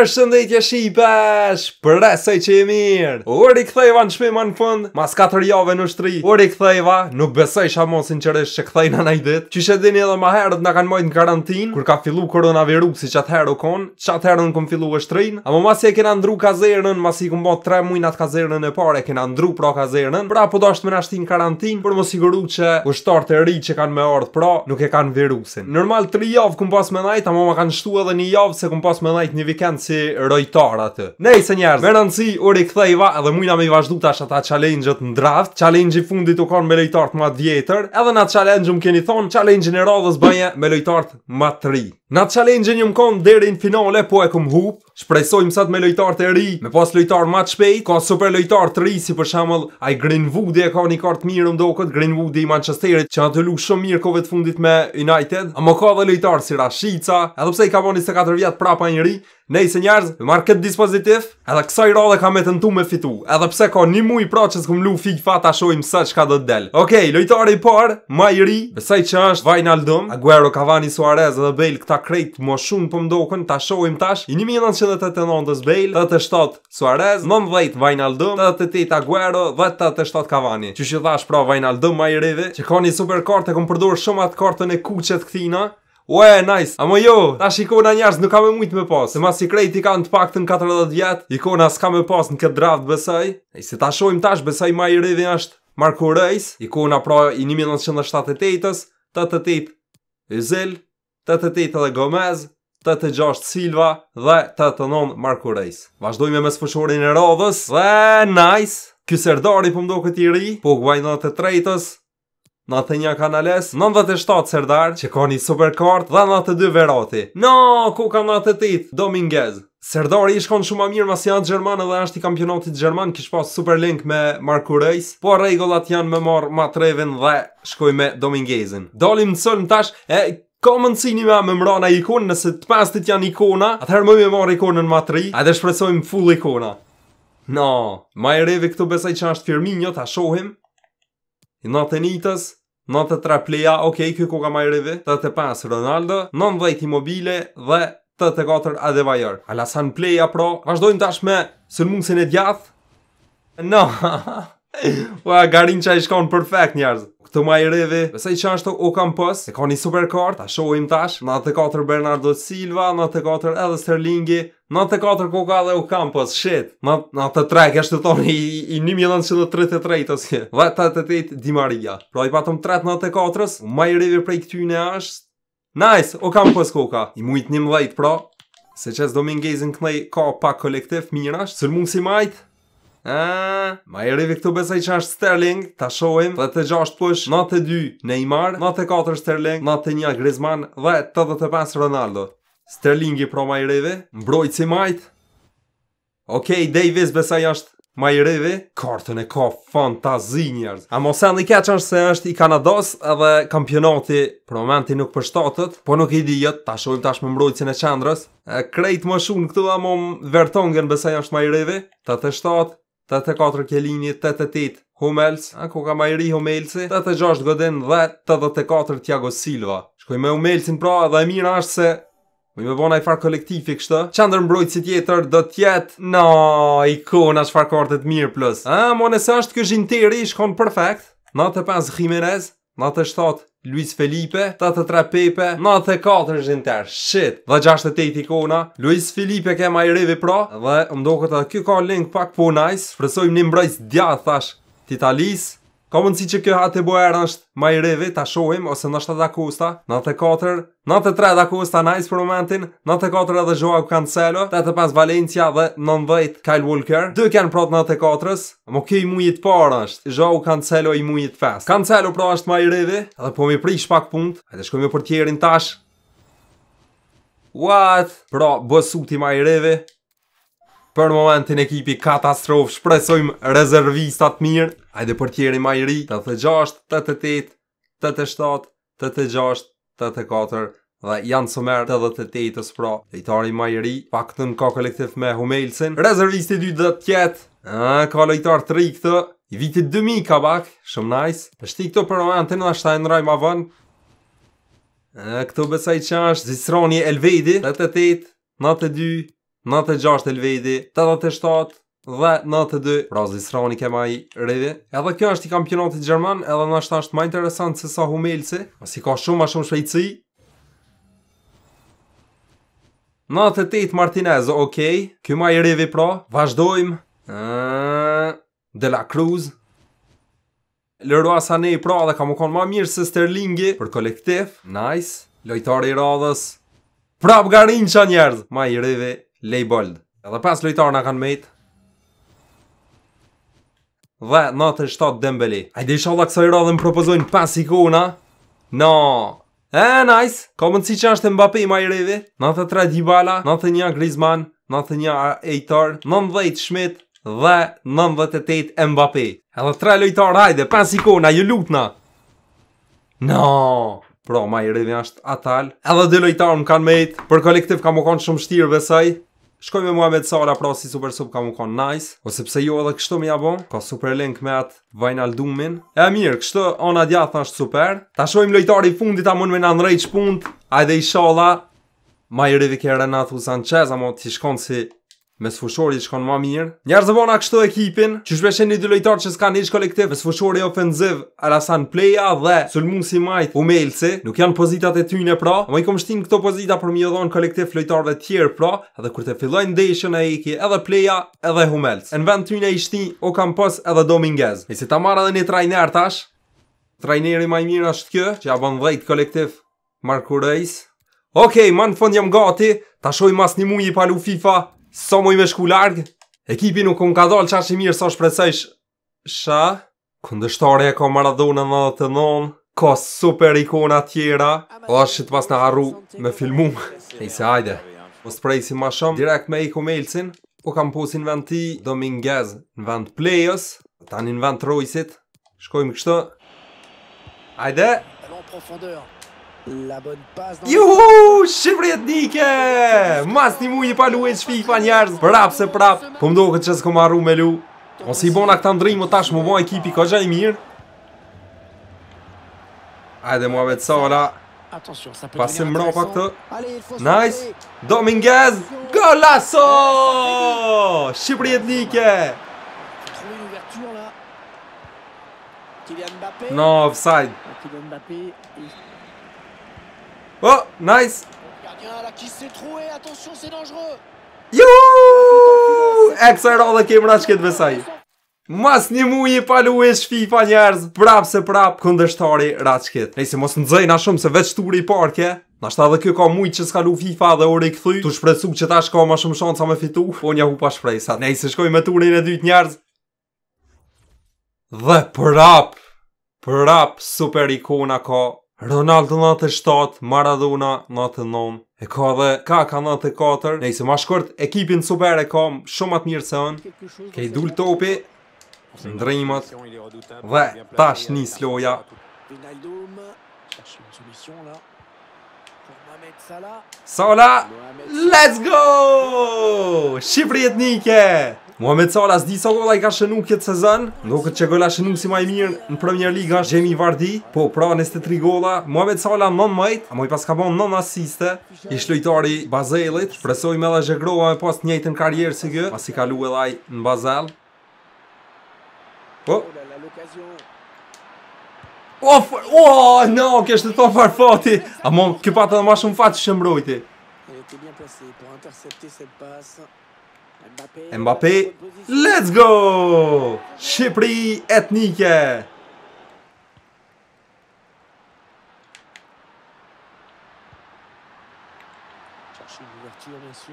Përshëndetje shipesh, presoj që e mirë. U ktheva në shpimën në fund, mas 4 jave në shtri. U ktheva, nuk besoj shamo sinqeresht që këthejna në ajë ditë. Qysh dini edhe ma herët na kanë mojt në karantin, kur ka fillu koronavirusi që herë u konë, që atëherë në kom fillu e shtrin. A më mas e kena ndru kazerën, mas i bot 3 mujnat kazerën e pare, kena ndru pra kazerën, pra po do ashtë me nashtin karantin, për më siguru që të ri që kanë me ardhë pra, nuk e kanë virusin. Normal javë pas me shtu edhe një javë se pas me një si rojtar atë. Nej se njerëz, me rëndësi u riktheva edhe mua më i vazhdu tash ata challenge-ët në draft, challenge-i fundit u kanë me lojtar të më të vjetër, edhe na challenge-u më keni thon challenge-in e radhës bënje me lojtar të më të ri. Na challenge-in më kanë deri në finale, po e kum hub, Shpresojmë sa të me lojtar të ri, me pas lojtar ma të shpejt, ka super lojtar të ri, si për shamëll, a i Greenwood e ka një kartë mirë në mdokët, Greenwood i Manchesterit, që në të shumë mirë kove të fundit me United, a më ka dhe lojtar si Rashica, edhe pse i ka bo 24 se vjetë prapa një ri, ne se njerëz, me marrë këtë dispozitiv, edhe kësaj i rade ka me të ndu me fitu, edhe pse ka një mujë pra që s'këm lu fikë fat a shojmë se që ka do të del. Okej, lojtar i parë, ma i ri, besaj që është Vajnaldum, Aguero, Cavani, Suarez, edhe Bale, këta krejtë, më shumë për po mdo ta shojmë tash, i 89 Dos 87 Suarez, 90 Vinaldum, 88 Aguero, 87 Cavani. Që që thash pra Vinaldum ma i rrivi, që ka një super kartë e kom përdur shumë atë kartën e kuqet këthina, Ue, nice, amë jo, ta shë ikona njerës nuk kam me mujtë me pasë Se ma si krejt i ka në të pak të në 40 vjetë Ikona s'ka me pasë në këtë draft bësaj E se ta shohim tash bësaj ma i redhin është Marko Reis Ikona pra i 1978-ës 88 Ezel 88 edhe Gomez 86 Silva dhe 89 Marko Reis. Vashdojme me sfëshorin e rodhës dhe nice! Ky serdari pëmdo këtë i ri, po guaj 93-tës, 91 kanales, 97 serdar që ka një superkart dhe 92 verati. No, ku ka të tit Dominguez. Serdari ishko shumë a mirë mas janë Gjerman edhe është i kampionatit Gjerman, kishë pas super link me Marko Reis, po regullat janë me marë matrevin dhe shkoj me Dominguezin. Dalim në sëllë në tash e... Ka mëndësini me më mëra në ikonë nëse të pastit janë ikona Atëherë më më marë ikonë në matri A dhe shpresojmë full ikona No, ma e reve këtu besaj që ashtë firmin një shohim I në të njëtës Në të tre pleja, oke, okay, këko ka ma e reve Të të pas Ronaldo Në në dhejti mobile dhe të të katër adhe vajër pleja pro Vashdojmë tash me së në e djath No, ha, ha Ua, garin që a i shkonë perfect këtë maj rivi i që ashtë o kam pës E ka një supercard, ta shohim tash 94 Bernardo Silva, 94 edhe Sterlingi 94 koka dhe u kam pës, shit 93 kështë të tonë i, i 1933 ose Dhe të Di Maria Pra i patëm 394-ës, maj rivi prej këtyne ashtë Nice, o kam pës koka I mujtë një mdhejt pra Se qësë Domingezin kënej ka pak kolektiv mirash Sërmungë si majtë Aaaa, ma e rivi këtu besaj që është Sterling, ta shohim, 36 push, 92 Neymar, 94 Sterling, 91 Griezmann dhe 85 Ronaldo. Sterlingi pro ma i si majt. Okej, Davis besaj është ma i kartën e ka fantazi njerëz. A mos e në keq është se është i Kanados edhe kampionati për momenti nuk përshtatët, po nuk i di jetë, ta shohim tash me mbrojtësin e qendrës. E krejt më shumë këtu a mom vertongen besaj është ma 84 Kjelini, 88 Humels, a ku ka Majri Humelsi, 86 Godin dhe 84 Tiago Silva. Shkoj me Humelsin pra dhe e mirë ashtë se... Mi me vona i farë kolektiv i kështë Qa mbrojtë si tjetër do tjetë No, ikona kona farë kartët mirë plus A, mone se është kështë interi i shkonë perfekt Natë e pasë Jimenez Natë e shtatë Luis Felipe, 83 Pepe, 94 Zhinter, shit, dhe 68 Ikona, Luis Felipe ke ma i revi pra, dhe mdo këta kjo ka link pak po nice, shpresojmë një mbrojt djatë, thash, Titalis, Ka mundësi që kjo hatë e bojar është ma i revi, ta shohim, ose në 7 akusta, 94, 93 akusta, nice për momentin, 94 edhe Joao Cancelo, 85 Valencia dhe 90 Kyle Walker, dy kanë prot 94-ës, më ke i mujit parë është, Joao Cancelo i mujit fest. Cancelo pra është ma i revi, edhe po mi prish pak punt, edhe shkojme për tjerin tash. What? Pra, bësuti ma i revi, Për momentin ekipi katastrof, shpresojmë rezervistat mirë, Ajde portieri ma i ri, 86, 88, 87, 86, 84 dhe janë sëmer 88-ës pra. Lejtari ma i ri, pak të në ka kolektiv me Humelsin. Rezervisti 2 dhe tjetë, ka lejtar 3 këtë, i vitit 2000 ka bak, shumë nice. Pështi këto për në ashtaj në raj ma vën. Këto besaj që është Zisroni Elvedi, 88, 92, 96 Elvedi, 87, dhe 92 Rozi Sroni ke ma i rrëdhje. Edhe kjo është i kampionatit Gjerman, edhe në është është ma interesant se sa humelësi, pas ka shumë ma shumë shvejtësi. 98 Martinez, ok kjo ma i rrëdhje pra, vazhdojmë. De La Cruz. Lërua sa ne i pra dhe ka më konë ma mirë se Sterlingi për kolektiv, nice. Lojtari i radhës. Prap garin që njerëz, ma i rrëdhje Lejbold. Edhe pas lojtarë në kanë mejtë dhe 97 Dembele. Ajde inshallah kësaj radhe më propozojnë pas ikona. No. E, nice. Ka mundësi që është Mbappé i rëvi. 93 Dybala, 91 Griezmann, 91 Eitor, 90 Schmidt dhe 98 Mbappé. Edhe 3 lojtar hajde, pas ikona, ju lutna. No. pro ma i është Atal. Edhe 2 lojtar më kanë mejtë. Për kolektiv ka më konë shumë shtirë besaj. Shkoj me Muhamet Sara pra si super sub ka mu konë nice Ose pse jo edhe kështu mi ja Ka super link me atë vajnal E mirë, kështu ona djath është super Ta shojmë lojtari fundit a mund me në nrejq Ajde i shala Ma i rivikere në atë u sanqez A mo t'i shkon si me sfushori i shkon ma mirë. Njarë zëvona kështu ekipin, që shpeshen një dëlojtar që s'ka një kolektiv me sfushori ofenziv, Arasan Pleja dhe Sulmun si majtë u Melci, nuk janë pozitat e tyne pra, ma i kom shtin këto pozita për mi edhon kolektiv flojtarve tjerë pra, edhe kur të fillojnë deshën e eki edhe Pleja edhe u Në vend tyne ishti, o kam pos edhe Dominguez. E si ta marrë edhe një trajner tash, trajneri ma i mirë është kjo, që ja bon dhejt kolektiv Markurejs. Okej, ma në fond jam gati, ta shoj mas një muji palu FIFA, So më i me shku largë, ekipi nuk unë ka dollë qa që mirë sa so shpresesh. Sha, këndështore e ka Maradona në dhe të non ka super ikona tjera. O ashtë që të pas në harru me filmu. E se hajde, mos prejsi ma shumë, direkt me Iko Melsin po kam posi në vend ti, Dominguez në vend Playos tani në vend Trojësit, shkojmë kështë. Ajde! Hajde! La bonne passe dans Juhu, shifrit etnike Mas një mujë i palu e shfi fa njerëz Prap se prap Po mdo këtë që s'ko marru me lu Ose i bona këta ndrimu, tash më bon ekipi ka gja i mirë Ajde mua vetë sara Pasim mra pa këtë Nice Dominguez Golasso Shifrit nike Kylian Mbappé. Non, offside. Kylian Mbappé. Oh, nice. Gardien là qui s'est troué, attention, c'est dangereux. all the Mas një muji i luish fi pa njerëz Prap se prap këndështari raqket Nej se mos në dzej na shumë se veç turi i parke Na dhe kjo ka muj që s'ka lu FIFA dhe ori këthy Tu shpresu që ta shka ma shumë shanë sa me fitu Po nja hu pa shprej sa se shkoj me turin e dytë njerëz Dhe prap Prap super ikona ka Ronaldo 97, Maradona 99, e ka dhe Kaka 94, nejse ma shkort ekipin super e ka shumë atë mirë se ënë, ke i dul topi, ndrejimët, dhe tash një sloja. Sala, let's go! Shqipri etnike! Muhammed Salah s'di sa i ka shënu këtë sezon, duket që gola shënu si më i mirë në Premier League është Jamie Vardy, po pra 3 golla, Muhammed Salah më më i, apo i pas ka bën 9 asiste, ish lojtari Bazelit, presoj me Lazio Groa me pas të njëjtën karrierë si kë, pasi ka edhe ai në Bazell Po. Oh, oh, no, kështë të thonë fati A mon, këpata dhe ma shumë fatë që shëmbrojti. Ti bien placé pour intercepter cette passe. Mbappé, let's go Chipri ethnique. Chercher l'ouverture bien sûr. ici.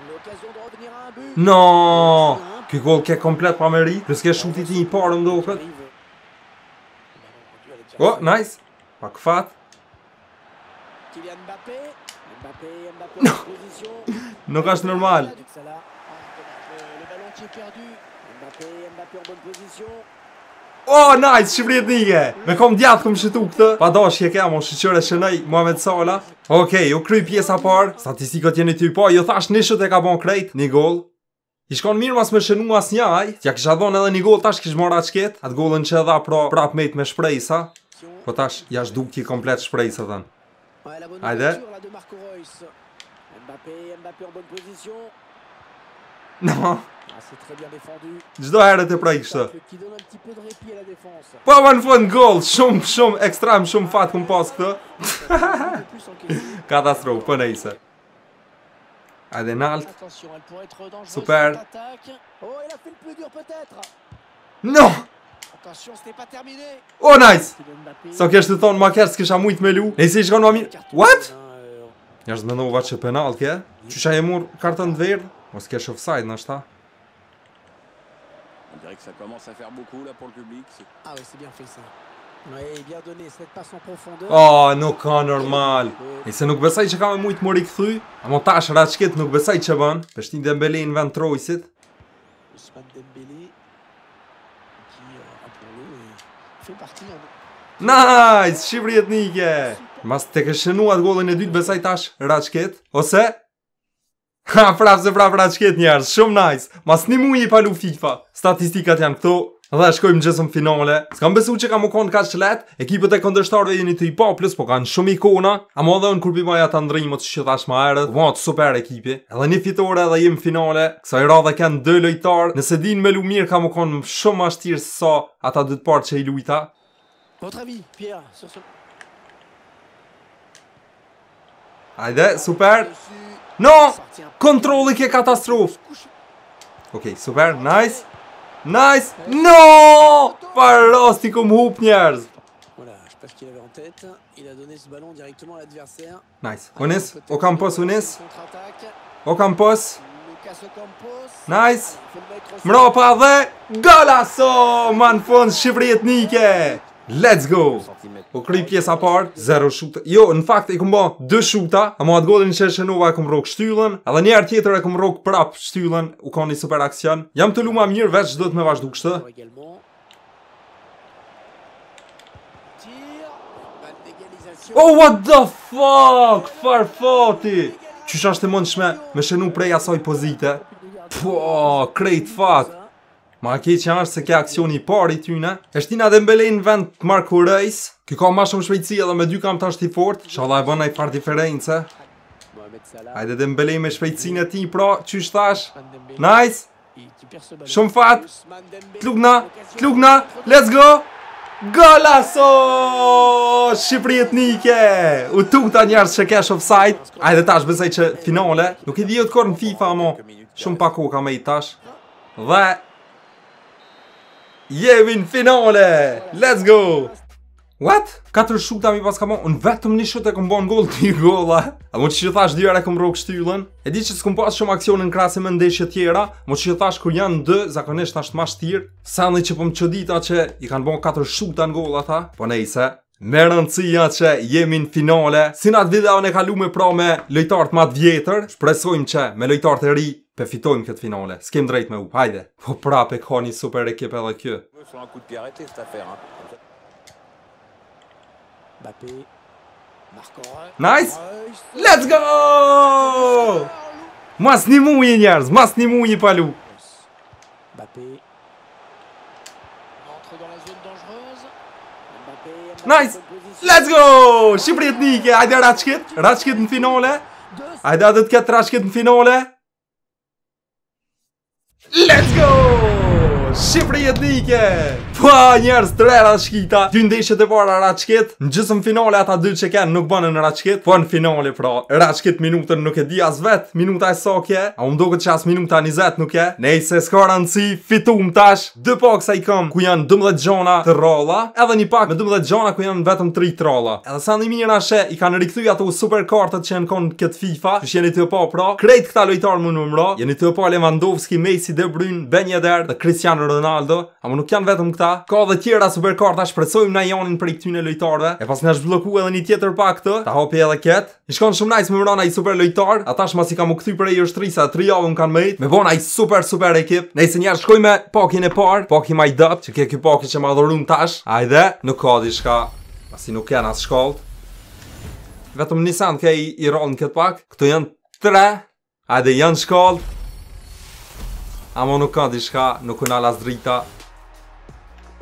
Une occasion de revenir à un but. Non Quel goal quel complet pour Mary, parce qu'elle chute ici Oh, nice Pas qu'à Kylian Mbappé. Nuk është normal. Oh, nice, shqiprit nike. Me kom djatë këmë shëtu këtë. Pa do, shke kemë, o shqyre shënëj, Mohamed Sala. Oke, u ju kry pjesa parë. Statistikët jeni ty po, Jo thash nishët e ka bon krejt, një gol. I shkon mirë mas me shënu mas një aj. Tja kisha dhonë edhe një gol, tash kish mora qket. Atë golën që edha pro prap mejt me shprejsa. Po tash, jash duk ti komplet shprejsa dhenë. Hajde. Royce. Mbappé, Mbappé en bonne position. Non. Ah, c'est très bien défendu. até para isso. Qui donne un petit peu de répit à la défense. chum, goal. Shumë posso. Cadastro, shumë ah, fat kum pas Super. Oh, il a fait le plus dur peut-être. Non. Attention, ce n'est pas terminé. Oh nice. Sa que kështë të thonë ma kërë s'kisha mujtë me lu Ne i si shkon ma mirë What? Njerëz më ndonë vaje penalti, ja? Çu sa e mor kartën dhërt, mos ke offside nështa. On dirait que ça commence à faire beaucoup là pour le public. Ah oui, c'est bien fait ça. Ouais, il vient donner cette passe en profondeur. Oh, nuk ka normal. Ai se nuk besoj që ka më shumë mori kthy. Amo tash Raçket nuk besoj çë bën. Peshtin Dembele në vend Trojsit. Ousmane Dembele qui euh, a pour lui Nice, shifrihet nike. Mas të ke shënuat gollin e dytë besaj tash Raçket ose Ha, prap se prap Raçket njerëz, shumë nice. Mas një muaj i pa FIFA. Statistikat janë këto. Dhe shkojmë gjithë në finale. S'kam besu që ka më konë ka shlet, ekipët e këndështarve jeni të i pa plus, po kanë shumë ikona. A më dhe në kur bimaja të ndrejmë të shqithash ma erët, super ekipi. Edhe një fitore edhe jemë finale, kësa i radhe kanë dë lojtarë. Nëse din me lu mirë, kam konë shumë ashtirë sësa ata dytë partë që i lujta. Votre avi, Pierre, sërë Ajde, super No, kontroli ke katastrof Ok, super, nice Nice, no Paros, ti kom hup njerëz Nice, unis, o kam pos unis O kam pos Nice Mropa pa dhe Golaso, ma në fond shqipri etnike Let's go! Po kry pjesa part, 0 shuta. Jo, në fakt e këm bo 2 shuta, a mo atë godin që e shenova e këm rok shtyllën, edhe njerë tjetër e këm rok prap shtyllën, u ka një super aksion. Jam të luma mirë veç dhëtë me vazhdu kështë. Oh, what the fuck! Far fati! Qysh është të mëndshme me shenu prej asoj pozite? Po, krejt fat! Ma ke që është se ke aksioni i pari t'yna Është tina dhe mbelej në vend të marku rejs Ky ka ma shumë shpejtësi edhe me dy kam të ashti fort Shalla e bëna i farë diferenca Ajde dhe mbelej me shpejtësin e ti pra që shtash Nice Shumë fat T'lugna T'lugna Let's go Gola so Shqipri e t'nike U tuk ta njerës që kesh offside Ajde tash bësej që finale Nuk i dhjo korë në FIFA mo Shumë pako ka me i tash Dhe jemi në finale! Let's go! What? Katër shuk mi i pas kamon, unë vetëm një shot e kom bon gol, një gola. A mo që që thash dyre e kom rogë shtyllën? E di që s'kom pas shumë aksion në krasim e ndeshje tjera, Mo që që thash kur janë dë, zakonisht ashtë ma shtirë, sa në që pëm po qëdita që i kanë bon katër shuk në gol ata, po nejse. Me rëndësia që jemi në finale, si në atë video në kalu me pra me lojtartë matë vjetër, shpresojmë që me lojtartë e ri pe fitojmë këtë finale, s'kem drejt me u, hajde. Po pra pe ka një super ekip edhe kjo. Nice! Let's go! Mas një mu njerëz, mas një mu një palu. Nice! Let's go! Shqipri nike, hajde ratë shkit, ratë shkit në finale. Ajde atë të këtë rashkit në finale. Let's go! Shifrjet Nike! Ua, njerës, të rera shkita Ty ndeshët e para Ratshket Në gjithë finale ata dy që kenë nuk banën në Ratshket Po në finale pra Ratshket minutën nuk e di as vetë Minuta e sa so kje A më doke që as minuta 20 nuk e Nej se s'ka rëndësi Fitu më tash Dë pak sa i kam Ku janë 12 gjona të rola Edhe një pak me 12 gjona ku janë vetëm 3 të rola Edhe sa në mirë ashe I kanë rikëthuj ato super kartët që janë konë këtë FIFA Që jeni të po pra Krejt këta lojtarë më në Jeni të po Lewandowski, Messi, De dhe Cristiano Ronaldo A nuk janë vetëm këta ka dhe tjera super karta, shpresojmë na janin për i këtyne lojtarve, e pas në është bloku edhe një tjetër pa këtë, ta hopi edhe ketë, i shkon shumë nice me më ai i super lojtar, ata shma si kam u këty për e ushtrisa, tri avë më kanë mejt, me von i super super ekip, nejse njerë shkoj me pakin e parë pakin ma i dëpt, që ke kjo pakin që ma dhurum tash, ajde, nuk ka di shka, pasi nuk kanë as shkallt, vetëm Nissan ka ke i rollin këtë pak, janë tre, Hajde, janë shkollë. Amo nuk ka diçka, nuk kuna las drita,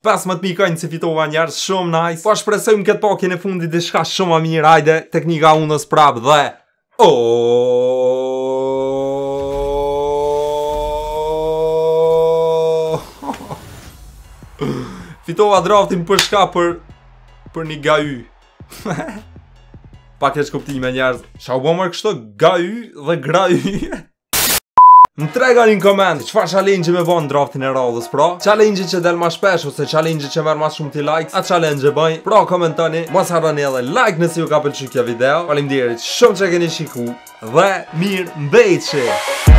Pas më të mikojnë që fitova njerës shumë nice, po shpresojmë këtë pakje në fundi dhe shka shumë a mirë, ajde, teknika unës prap dhe... O... fitova draftin për shka për... për një gaju. pak e shkuptime njerës, shka u bomër kështë gaju dhe graju. Në trega një në komend, qëfar challenge me bënë draftin e radhës, pra? Challenge që del ma shpesh, ose challenge që merë ma shumë ti likes, atë challenge bëjnë, pra komentoni, mos harani edhe like nësi ju ka pëllqy kjo video, falim dirit, shumë që keni shiku, dhe mirë mbejt që!